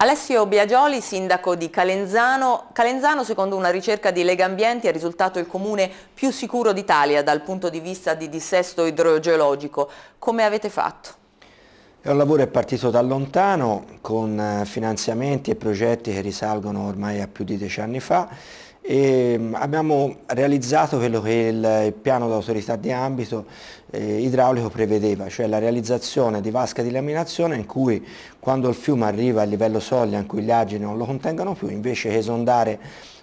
Alessio Biagioli, sindaco di Calenzano. Calenzano, secondo una ricerca di Lega Ambienti, è risultato il comune più sicuro d'Italia dal punto di vista di dissesto idrogeologico. Come avete fatto? Il lavoro è partito da lontano con eh, finanziamenti e progetti che risalgono ormai a più di dieci anni fa e ehm, abbiamo realizzato quello che il piano d'autorità di ambito eh, idraulico prevedeva, cioè la realizzazione di vasca di laminazione in cui quando il fiume arriva a livello soglia in cui gli argini non lo contengono più, invece che esondare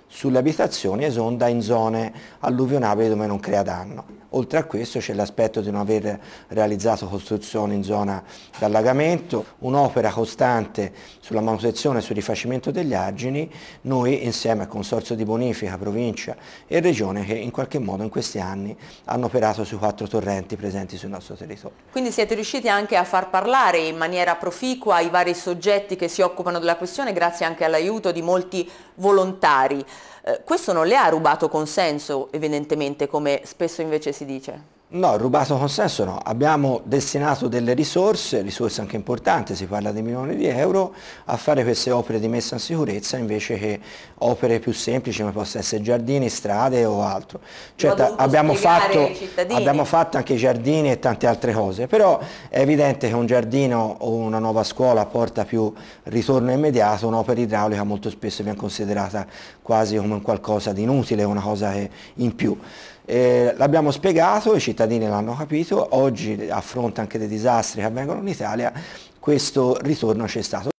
sulle abitazioni esonda in zone alluvionabili dove non crea danno. Oltre a questo c'è l'aspetto di non aver realizzato costruzioni in zona d'allagamento, un'opera costante sulla manutenzione e sul rifacimento degli argini, noi insieme al Consorzio di Bonifica, Provincia e Regione che in qualche modo in questi anni hanno operato sui quattro torrenti presenti sul nostro territorio. Quindi siete riusciti anche a far parlare in maniera proficua i vari soggetti che si occupano della questione grazie anche all'aiuto di molti volontari. Eh, questo non le ha rubato consenso evidentemente come spesso invece si si dice? No, rubato consenso no, abbiamo destinato delle risorse, risorse anche importanti, si parla di milioni di euro, a fare queste opere di messa in sicurezza invece che opere più semplici come possono essere giardini, strade o altro. Certo, abbiamo fatto, abbiamo fatto, anche giardini e tante altre cose, però è evidente che un giardino o una nuova scuola porta più ritorno immediato, un'opera idraulica molto spesso viene considerata quasi come qualcosa di inutile, una cosa in più. Eh, l'abbiamo spiegato, i cittadini l'hanno capito, oggi a fronte anche dei disastri che avvengono in Italia questo ritorno c'è stato.